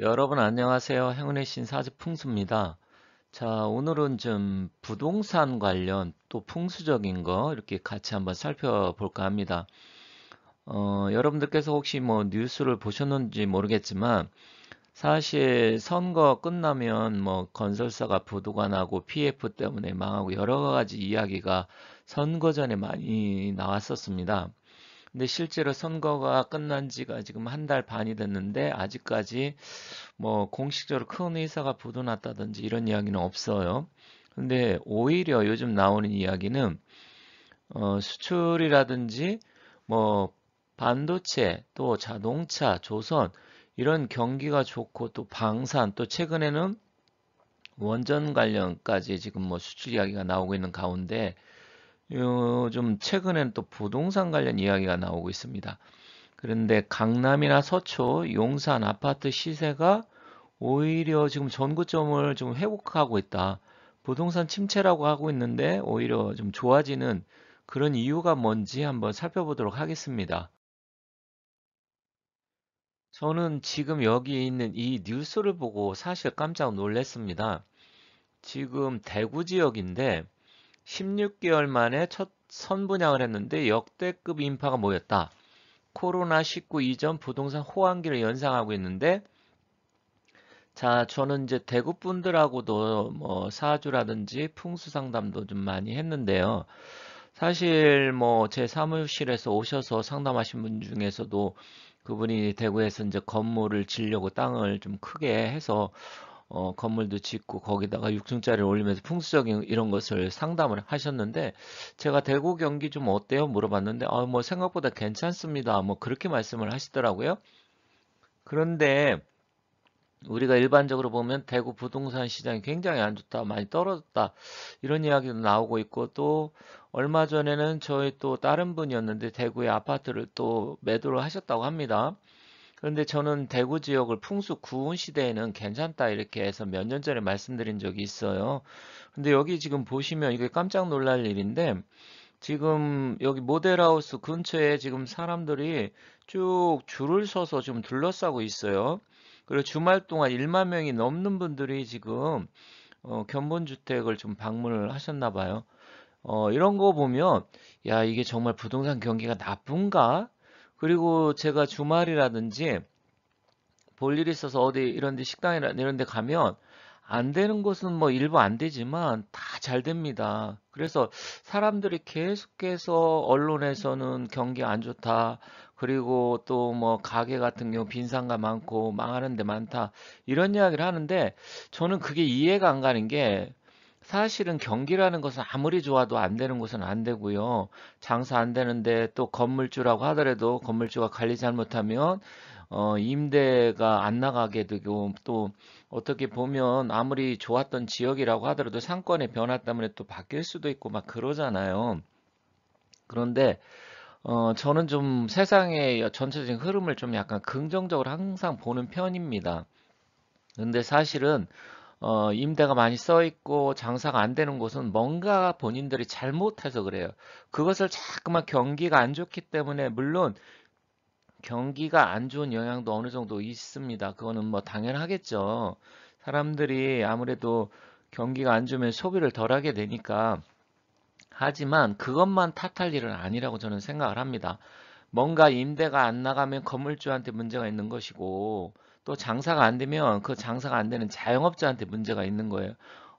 여러분 안녕하세요. 행운의 신사지 풍수입니다. 자, 오늘은 좀 부동산 관련 또 풍수적인 거 이렇게 같이 한번 살펴볼까 합니다. 어, 여러분들께서 혹시 뭐 뉴스를 보셨는지 모르겠지만 사실 선거 끝나면 뭐 건설사가 부도가나고 PF 때문에 망하고 여러 가지 이야기가 선거 전에 많이 나왔었습니다. 근데 실제로 선거가 끝난 지가 지금 한 달 반이 됐는데 아직까지 뭐 공식적으로 큰 의사가 보도났다든지 이런 이야기는 없어요. 근데 오히려 요즘 나오는 이야기는 어, 수출이라든지 뭐 반도체 또 자동차 조선 이런 경기가 좋고 또 방산 또 최근에는 원전 관련까지 지금 뭐 수출 이야기가 나오고 있는 가운데 요즘 최근엔 또 부동산 관련 이야기가 나오고 있습니다. 그런데 강남이나 서초, 용산 아파트 시세가 오히려 지금 전구점을좀 회복하고 있다. 부동산 침체라고 하고 있는데 오히려 좀 좋아지는 그런 이유가 뭔지 한번 살펴보도록 하겠습니다. 저는 지금 여기에 있는 이 뉴스를 보고 사실 깜짝 놀랐습니다. 지금 대구 지역인데 16개월 만에 첫 선분양을 했는데 역대급 인파가 모였다. 코로나19 이전 부동산 호황기를 연상하고 있는데 자 저는 이제 대구 분들하고도 뭐 사주라든지 풍수 상담도 좀 많이 했는데요. 사실 뭐 제 사무실에서 오셔서 상담하신 분 중에서도 그분이 대구에서 이제 건물을 지려고 땅을 좀 크게 해서 어, 건물도 짓고 거기다가 6층짜리를 올리면서 풍수적인 이런 것을 상담을 하셨는데 제가 대구 경기 좀 어때요 물어봤는데 아, 뭐 생각보다 괜찮습니다 뭐 그렇게 말씀을 하시더라고요 그런데 우리가 일반적으로 보면 대구 부동산 시장이 굉장히 안 좋다 많이 떨어졌다 이런 이야기도 나오고 있고 또 얼마 전에는 저희 또 다른 분이었는데 대구의 아파트를 또 매도를 하셨다고 합니다 그런데 저는 대구 지역을 풍수 구운 시대에는 괜찮다 이렇게 해서 몇 년 전에 말씀드린 적이 있어요. 근데 여기 지금 보시면 이게 깜짝 놀랄 일인데 지금 여기 모델하우스 근처에 지금 사람들이 쭉 줄을 서서 지금 둘러싸고 있어요. 그리고 주말 동안 1만 명이 넘는 분들이 지금 어, 견본주택을 좀 방문을 하셨나 봐요. 어, 이런 거 보면 야 이게 정말 부동산 경기가 나쁜가 그리고 제가 주말이라든지 볼 일이 있어서 어디 이런 데 식당이나 이런 데 가면 안 되는 곳은 뭐 일부 안 되지만 다 잘 됩니다. 그래서 사람들이 계속해서 언론에서는 경기 안 좋다. 그리고 또 뭐 가게 같은 경우 빈상가 많고 망하는 데 많다. 이런 이야기를 하는데 저는 그게 이해가 안 가는 게 사실은 경기라는 것은 아무리 좋아도 안 되는 것은 안 되고요. 장사 안 되는데 또 건물주라고 하더라도 건물주가 관리 잘못하면 어, 임대가 안 나가게 되고 또 어떻게 보면 아무리 좋았던 지역이라고 하더라도 상권의 변화 때문에 또 바뀔 수도 있고 막 그러잖아요. 그런데 어, 저는 좀 세상의 전체적인 흐름을 좀 약간 긍정적으로 항상 보는 편입니다. 근데 사실은 어, 임대가 많이 써 있고 장사가 안 되는 곳은 뭔가 본인들이 잘못해서 그래요. 그것을 자꾸만 경기가 안 좋기 때문에 물론 경기가 안 좋은 영향도 어느 정도 있습니다. 그거는 뭐 당연하겠죠. 사람들이 아무래도 경기가 안 좋으면 소비를 덜 하게 되니까 하지만 그것만 탓할 일은 아니라고 저는 생각을 합니다. 뭔가 임대가 안 나가면 건물주한테 문제가 있는 것이고 또 장사가 안 되면 그 장사가 안 되는 자영업자한테 문제가 있는 거예요.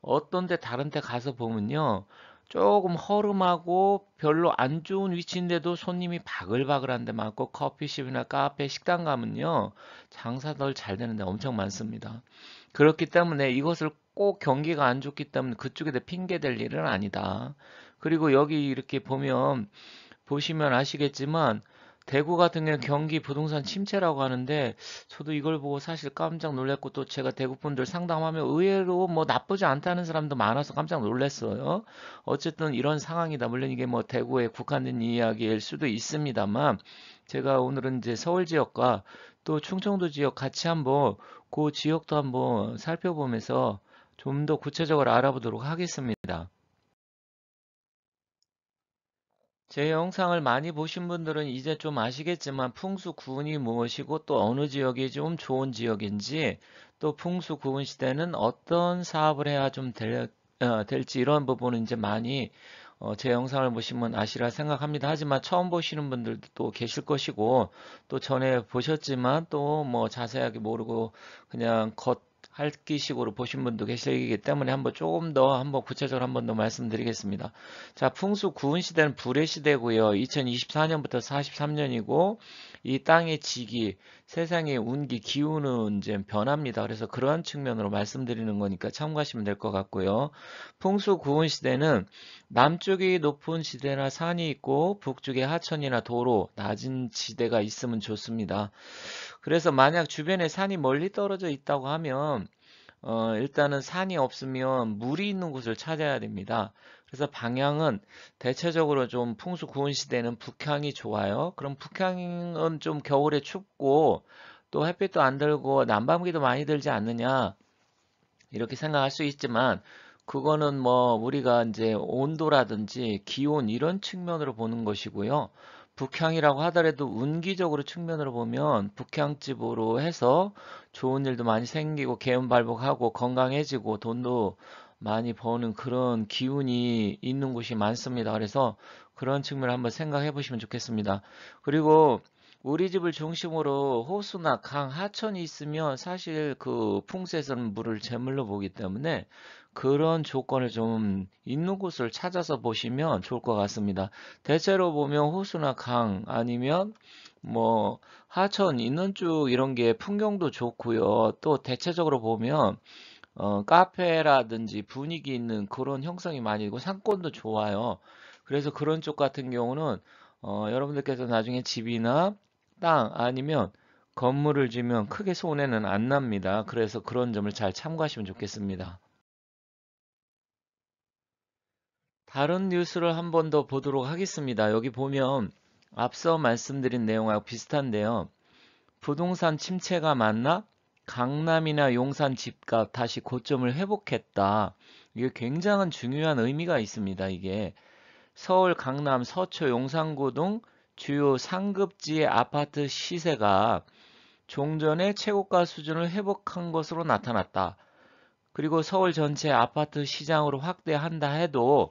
어떤 데 다른 데 가서 보면요. 조금 허름하고 별로 안 좋은 위치인데도 손님이 바글바글한 데 많고 커피숍이나 카페, 식당 가면요. 장사 덜 잘 되는 데 엄청 많습니다. 그렇기 때문에 이것을 꼭 경기가 안 좋기 때문에 그쪽에 대 핑계 댈 일은 아니다. 그리고 여기 이렇게 보면 보시면 아시겠지만 대구 같은 경우는 경기 부동산 침체라고 하는데 저도 이걸 보고 사실 깜짝 놀랐고 또 제가 대구 분들 상담하면 의외로 뭐 나쁘지 않다는 사람도 많아서 깜짝 놀랐어요. 어쨌든 이런 상황이다. 물론 이게 뭐 대구에 국한된 이야기일 수도 있습니다만 제가 오늘은 이제 서울 지역과 또 충청도 지역 같이 한번 그 지역도 한번 살펴보면서 좀 더 구체적으로 알아보도록 하겠습니다. 제 영상을 많이 보신 분들은 이제 좀 아시겠지만 풍수구운이 무엇이고 또 어느 지역이 좀 좋은 지역인지 또 풍수구운 시대는 어떤 사업을 해야 좀 될, 어, 될지 이런 부분은 이제 많이 어, 제 영상을 보시면 아시라 생각합니다. 하지만 처음 보시는 분들도 또 계실 것이고 또 전에 보셨지만 또 뭐 자세하게 모르고 그냥 겉 할기식으로 보신 분도 계시기 때문에 한번 조금 더 한번 구체적으로 한번 더 말씀드리겠습니다. 자, 풍수 구운 시대는 불의 시대고요. 2024년부터 43년이고 이 땅의 지기, 세상의 운기, 기운은 이제 변합니다. 그래서 그러한 측면으로 말씀드리는 거니까 참고하시면 될 것 같고요. 풍수 구운 시대는 남쪽이 높은 시대나 산이 있고 북쪽에 하천이나 도로, 낮은 지대가 있으면 좋습니다. 그래서 만약 주변에 산이 멀리 떨어져 있다고 하면 어, 일단은 산이 없으면 물이 있는 곳을 찾아야 됩니다. 그래서 방향은 대체적으로 좀 풍수 구온 시대는 북향이 좋아요. 그럼 북향은 좀 겨울에 춥고 또 햇빛도 안 들고 난방기도 많이 들지 않느냐 이렇게 생각할 수 있지만 그거는 뭐 우리가 이제 온도라든지 기온 이런 측면으로 보는 것이고요. 북향이라고 하더라도 운기적으로 측면으로 보면 북향집으로 해서 좋은 일도 많이 생기고 개운발복하고 건강해지고 돈도 많이 버는 그런 기운이 있는 곳이 많습니다. 그래서 그런 측면을 한번 생각해 보시면 좋겠습니다. 그리고 우리 집을 중심으로 호수나 강, 하천이 있으면 사실 그풍세선 물을 제물로 보기 때문에 그런 조건을 좀 있는 곳을 찾아서 보시면 좋을 것 같습니다. 대체로 보면 호수나 강 아니면 뭐 하천 있는 쪽 이런 게 풍경도 좋고요. 또 대체적으로 보면 어, 카페라든지 분위기 있는 그런 형성이 많이 있고 상권도 좋아요. 그래서 그런 쪽 같은 경우는 어, 여러분들께서 나중에 집이나 땅 아니면 건물을 지면 크게 손해는 안 납니다. 그래서 그런 점을 잘 참고하시면 좋겠습니다. 다른 뉴스를 한 번 더 보도록 하겠습니다. 여기 보면 앞서 말씀드린 내용하고 비슷한데요. 부동산 침체가 맞나? 강남이나 용산 집값 다시 고점을 회복했다. 이게 굉장히 중요한 의미가 있습니다. 이게 서울 강남 서초 용산구 등 주요 상급지의 아파트 시세가 종전의 최고가 수준을 회복한 것으로 나타났다. 그리고 서울 전체 아파트 시장으로 확대한다 해도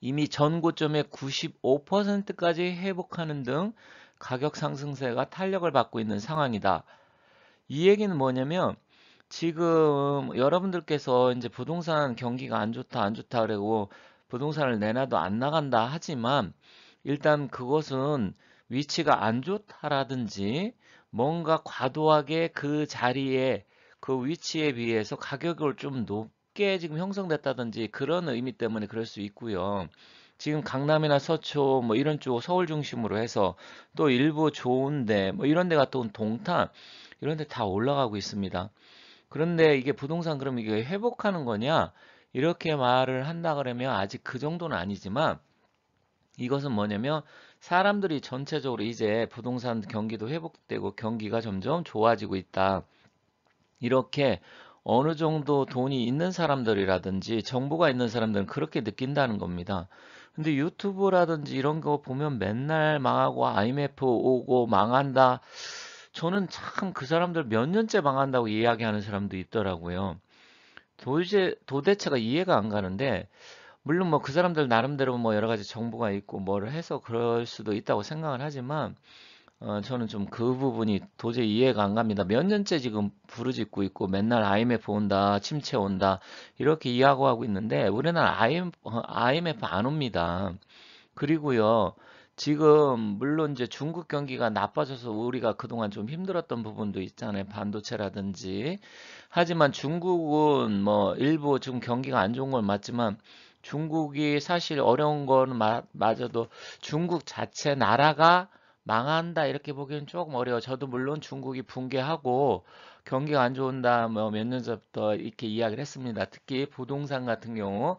이미 전 고점의 95%까지 회복하는 등 가격 상승세가 탄력을 받고 있는 상황이다. 이 얘기는 뭐냐면 지금 여러분들께서 이제 부동산 경기가 안 좋다 안 좋다 그러고 부동산을 내놔도 안 나간다 하지만 일단 그것은 위치가 안 좋다라든지 뭔가 과도하게 그 자리에 그 위치에 비해서 가격을 좀 높게 지금 형성됐다든지 그런 의미 때문에 그럴 수 있고요. 지금 강남이나 서초 뭐 이런 쪽 서울 중심으로 해서 또 일부 좋은데 뭐 이런 데 같은 동탄 이런 데 다 올라가고 있습니다. 그런데 이게 부동산 그럼 이게 회복하는 거냐? 이렇게 말을 한다 그러면 아직 그 정도는 아니지만 이것은 뭐냐면 사람들이 전체적으로 이제 부동산 경기도 회복되고 경기가 점점 좋아지고 있다. 이렇게 어느 정도 돈이 있는 사람들이라든지 정보가 있는 사람들은 그렇게 느낀다는 겁니다. 근데 유튜브라든지 이런 거 보면 맨날 망하고 IMF 오고 망한다. 저는 참 그 사람들 몇 년째 망한다고 이야기하는 사람도 있더라고요. 도대체, 도대체가 이해가 안 가는데 물론 뭐 그 사람들 나름대로 뭐 여러 가지 정보가 있고 뭐를 해서 그럴 수도 있다고 생각을 하지만 어, 저는 좀 그 부분이 도저히 이해가 안 갑니다. 몇 년째 지금 부르짖고 있고 맨날 IMF 온다, 침체 온다 이렇게 이야기하고 하고 있는데 우리나라 IMF, IMF 어, 안 옵니다. 그리고요. 지금 물론 이제 중국 경기가 나빠져서 우리가 그동안 좀 힘들었던 부분도 있잖아요. 반도체라든지. 하지만 중국은 뭐 일부 지금 경기가 안 좋은 건 맞지만 중국이 사실 어려운 건 마, 맞아도 중국 자체 나라가 망한다 이렇게 보기엔 조금 어려워. 저도 물론 중국이 붕괴하고 경기가 안 좋은다 뭐 몇 년 전부터 이렇게 이야기를 했습니다. 특히 부동산 같은 경우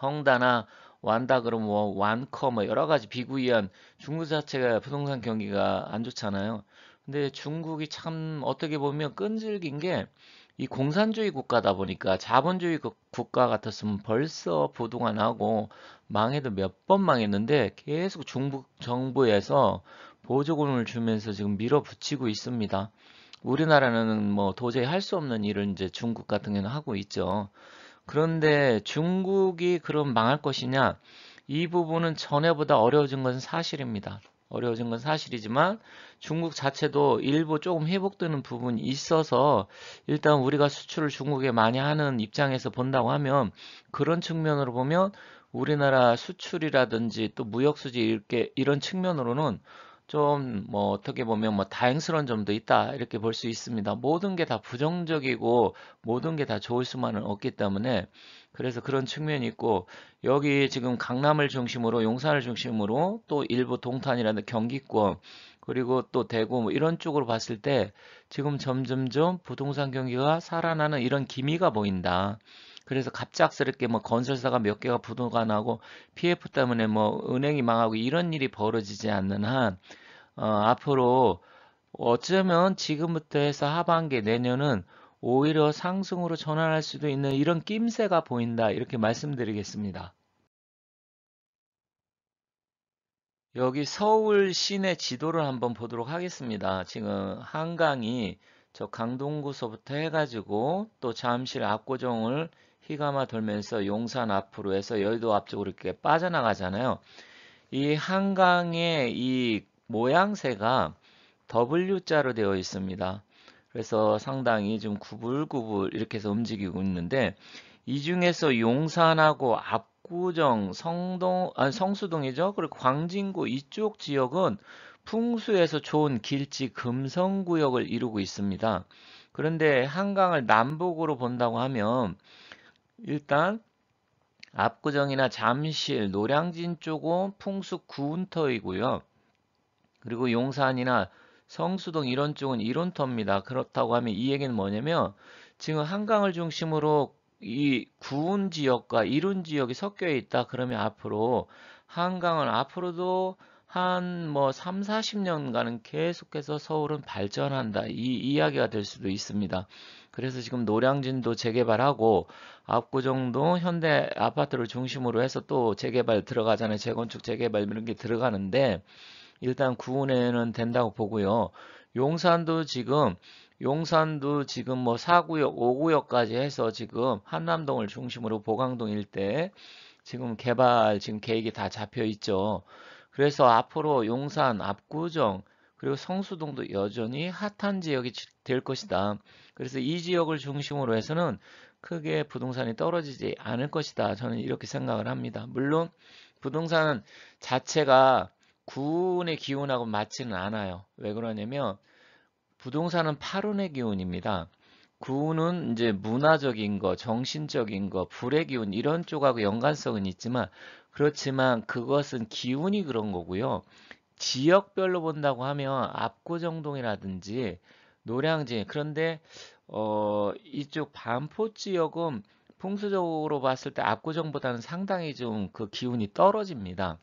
헝다나 완다 그럼 뭐 완커 뭐 여러 가지 비구이한 중국 자체가 부동산 경기가 안 좋잖아요. 근데 중국이 참 어떻게 보면 끈질긴 게 이 공산주의 국가다 보니까 자본주의 국가 같았으면 벌써 부동안 하고 망해도 몇 번 망했는데 계속 중국 정부에서 보조금을 주면서 지금 밀어붙이고 있습니다. 우리나라는 뭐 도저히 할 수 없는 일을 이제 중국 같은 경우는 하고 있죠. 그런데 중국이 그럼 망할 것이냐? 이 부분은 전에보다 어려워진 것은 사실입니다. 어려워진 건 사실이지만 중국 자체도 일부 조금 회복되는 부분이 있어서 일단 우리가 수출을 중국에 많이 하는 입장에서 본다고 하면 그런 측면으로 보면 우리나라 수출이라든지 또 무역수지 이렇게 이런 측면으로는 좀뭐 어떻게 보면 뭐 다행스러운 점도 있다 이렇게 볼 수 있습니다. 모든 게 다 부정적이고 모든 게 다 좋을 수만은 없기 때문에 그래서 그런 측면이 있고 여기 지금 강남을 중심으로 용산을 중심으로 또 일부 동탄이라는 경기권 그리고 또 대구 뭐 이런 쪽으로 봤을 때 지금 점점점 부동산 경기가 살아나는 이런 기미가 보인다. 그래서 갑작스럽게 뭐 건설사가 몇 개가 부도가 나고 PF 때문에 뭐 은행이 망하고 이런 일이 벌어지지 않는 한 어, 앞으로 어쩌면 지금부터 해서 하반기 내년은 오히려 상승으로 전환할 수도 있는 이런 낌새가 보인다 이렇게 말씀드리겠습니다. 여기 서울 시내 지도를 한번 보도록 하겠습니다. 지금 한강이 저 강동구서부터 해가지고 또 잠실 압구정을 히가마 돌면서 용산 앞으로 해서 여의도 앞쪽으로 이렇게 빠져나가잖아요. 이 한강의 이 모양새가 W자로 되어 있습니다. 그래서 상당히 좀 구불구불 이렇게 해서 움직이고 있는데 이 중에서 용산하고 압구정, 성동, 아, 성수동이죠. 그리고 광진구 이쪽 지역은 풍수에서 좋은 길지 금성구역을 이루고 있습니다. 그런데 한강을 남북으로 본다고 하면 일단 압구정이나 잠실, 노량진 쪽은 풍수 구운터이고요. 그리고 용산이나 성수동 이런 쪽은 이론터입니다 그렇다고 하면 이 얘기는 뭐냐면 지금 한강을 중심으로 이 구운 지역과 이룬 지역이 섞여 있다. 그러면 앞으로 한강은 앞으로도 한 뭐 3, 40년간은 계속해서 서울은 발전한다. 이 이야기가 될 수도 있습니다. 그래서 지금 노량진도 재개발하고 압구정도 현대 아파트를 중심으로 해서 또 재개발 들어가잖아요. 재건축 재개발 이런 게 들어가는데 일단 구운에는 된다고 보고요. 용산도 지금 용산도 지금 뭐 4구역, 5구역까지 해서 지금 한남동을 중심으로 보강동 일대 지금 개발 지금 계획이 다 잡혀 있죠. 그래서 앞으로 용산, 압구정, 그리고 성수동도 여전히 핫한 지역이 될 것이다. 그래서 이 지역을 중심으로 해서는 크게 부동산이 떨어지지 않을 것이다. 저는 이렇게 생각을 합니다. 물론 부동산 자체가 구운의 기운하고 맞지는 않아요. 왜 그러냐면 부동산은 8운의 기운입니다. 구운은 이제 문화적인 거, 정신적인 거, 불의 기운 이런 쪽하고 연관성은 있지만 그렇지만 그것은 기운이 그런 거고요. 지역별로 본다고 하면 압구정동이라든지 노량진 그런데 어 이쪽 반포 지역은 풍수적으로 봤을 때 압구정보다는 상당히 좀 그 기운이 떨어집니다.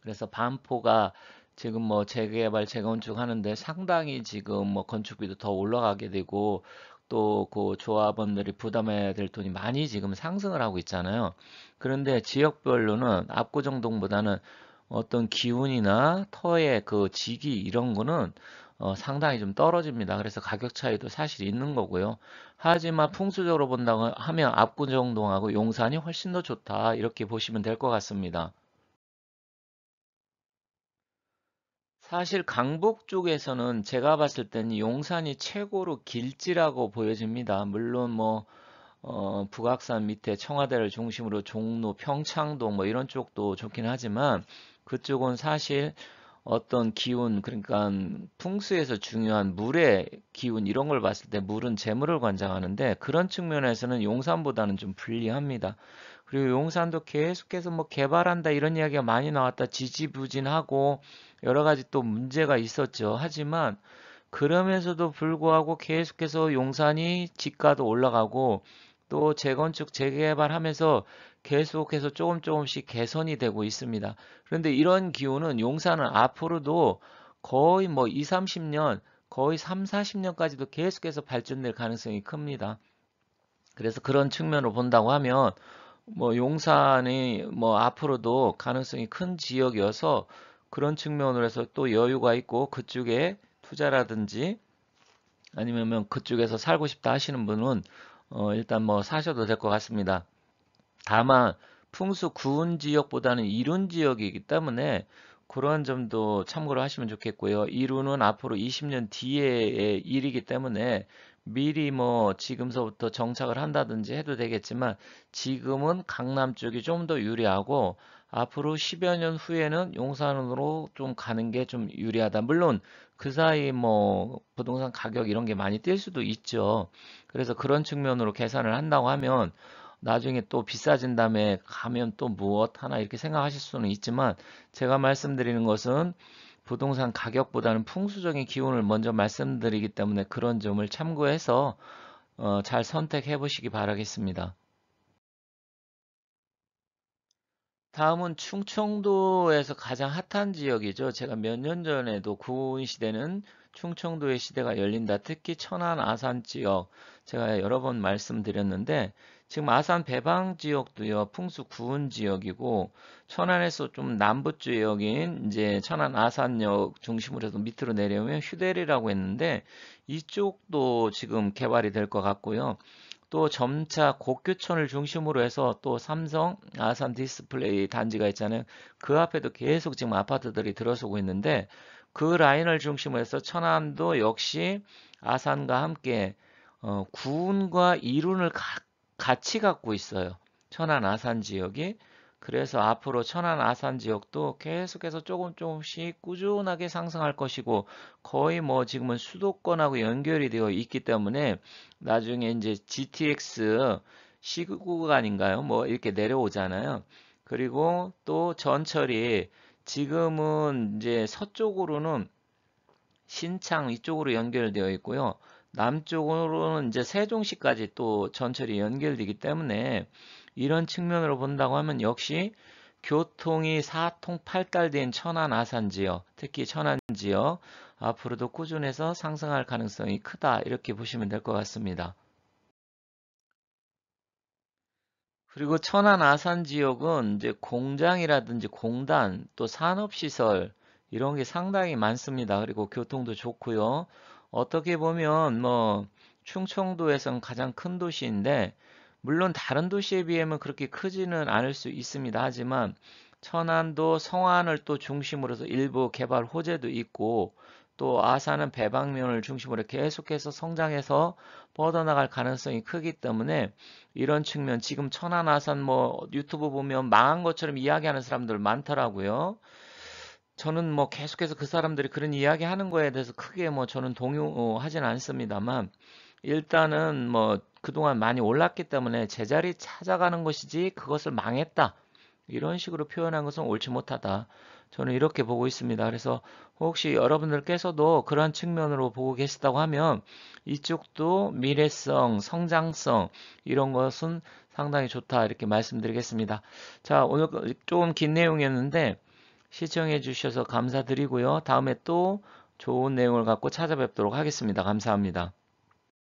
그래서 반포가 지금 뭐 재개발 재건축 하는데 상당히 지금 뭐 건축비도 더 올라가게 되고 또 그 조합원들이 부담해야 될 돈이 많이 지금 상승을 하고 있잖아요. 그런데 지역별로는 압구정동보다는 어떤 기운이나 터의 그 지기 이런 거는 어, 상당히 좀 떨어집니다. 그래서 가격 차이도 사실 있는 거고요. 하지만 풍수적으로 본다고 하면 압구정동하고 용산이 훨씬 더 좋다 이렇게 보시면 될 것 같습니다. 사실 강북 쪽에서는 제가 봤을 때는 용산이 최고로 길지라고 보여집니다. 물론 뭐 어, 북악산 밑에 청와대를 중심으로 종로, 평창동 뭐 이런 쪽도 좋긴 하지만 그쪽은 사실 어떤 기운 그러니까 풍수에서 중요한 물의 기운 이런 걸 봤을 때 물은 재물을 관장하는데 그런 측면에서는 용산보다는 좀 불리합니다. 그리고 용산도 계속해서 뭐 개발한다 이런 이야기가 많이 나왔다 지지부진하고 여러 가지 또 문제가 있었죠. 하지만 그러면서도 불구하고 계속해서 용산이 집가도 올라가고 또 재건축 재개발하면서 계속해서 조금 조금씩 개선이 되고 있습니다. 그런데 이런 기후는 용산은 앞으로도 거의 뭐 20, 30년, 거의 3, 40년까지도 계속해서 발전될 가능성이 큽니다. 그래서 그런 측면으로 본다고 하면 뭐 용산이 뭐 앞으로도 가능성이 큰 지역이어서 그런 측면으로 해서 또 여유가 있고 그쪽에 투자라든지 아니면 그쪽에서 살고 싶다 하시는 분은 어 일단 뭐 사셔도 될 것 같습니다. 다만 풍수 구운 지역보다는 이룬 지역이기 때문에 그러한 점도 참고를 하시면 좋겠고요. 이룬은 앞으로 20년 뒤에의 일이기 때문에 미리 뭐 지금서부터 정착을 한다든지 해도 되겠지만 지금은 강남 쪽이 좀 더 유리하고 앞으로 10여 년 후에는 용산으로 좀 가는 게 좀 유리하다. 물론 그 사이 뭐 부동산 가격 이런 게 많이 뛸 수도 있죠. 그래서 그런 측면으로 계산을 한다고 하면 나중에 또 비싸진 다음에 가면 또 무엇 하나 이렇게 생각하실 수는 있지만 제가 말씀드리는 것은 부동산 가격보다는 풍수적인 기운을 먼저 말씀드리기 때문에 그런 점을 참고해서 어, 잘 선택해 보시기 바라겠습니다. 다음은 충청도에서 가장 핫한 지역이죠. 제가 몇 년 전에도 구운 시대는 충청도의 시대가 열린다. 특히 천안 아산 지역 제가 여러 번 말씀드렸는데 지금 아산 배방 지역도요 풍수 구운 지역이고 천안에서 좀 남부 지역인 이제 천안 아산역 중심으로 해서 밑으로 내려오면 휴대리라고 했는데 이쪽도 지금 개발이 될 것 같고요. 또 점차 곡교천을 중심으로 해서 또 삼성 아산 디스플레이 단지가 있잖아요. 그 앞에도 계속 지금 아파트들이 들어서고 있는데 그 라인을 중심으로 해서 천안도 역시 아산과 함께 어, 구운과 이룬을 각 같이 갖고 있어요. 천안 아산 지역이 그래서 앞으로 천안 아산 지역도 계속해서 조금 조금씩 꾸준하게 상승할 것이고 거의 뭐 지금은 수도권하고 연결이 되어 있기 때문에 나중에 이제 GTX 시구간인가요? 뭐 이렇게 내려오잖아요. 그리고 또 전철이 지금은 이제 서쪽으로는 신창 이쪽으로 연결되어 있고요. 남쪽으로는 이제 세종시까지 또 전철이 연결되기 때문에 이런 측면으로 본다고 하면 역시 교통이 4통8달된 천안 아산 지역, 특히 천안 지역 앞으로도 꾸준해서 상승할 가능성이 크다 이렇게 보시면 될 것 같습니다. 그리고 천안 아산 지역은 이제 공장이라든지 공단 또 산업시설 이런 게 상당히 많습니다. 그리고 교통도 좋고요. 어떻게 보면 뭐 충청도에선 가장 큰 도시인데 물론 다른 도시에 비하면 그렇게 크지는 않을 수 있습니다. 하지만 천안도 성안을 또 중심으로 해서 일부 개발 호재도 있고 또 아산은 배방면을 중심으로 계속해서 성장해서 뻗어나갈 가능성이 크기 때문에 이런 측면 지금 천안 아산 뭐 유튜브 보면 망한 것처럼 이야기하는 사람들 많더라고요. 저는 뭐 계속해서 그 사람들이 그런 이야기 하는 거에 대해서 크게 뭐 저는 동요하지는 않습니다만 일단은 뭐 그동안 많이 올랐기 때문에 제자리 찾아가는 것이지 그것을 망했다. 이런 식으로 표현한 것은 옳지 못하다. 저는 이렇게 보고 있습니다. 그래서 혹시 여러분들께서도 그런 측면으로 보고 계시다고 하면 이쪽도 미래성, 성장성 이런 것은 상당히 좋다 이렇게 말씀드리겠습니다. 자 오늘 조금 긴 내용이었는데 시청해 주셔서 감사드리고요. 다음에 또 좋은 내용을 갖고 찾아뵙도록 하겠습니다. 감사합니다.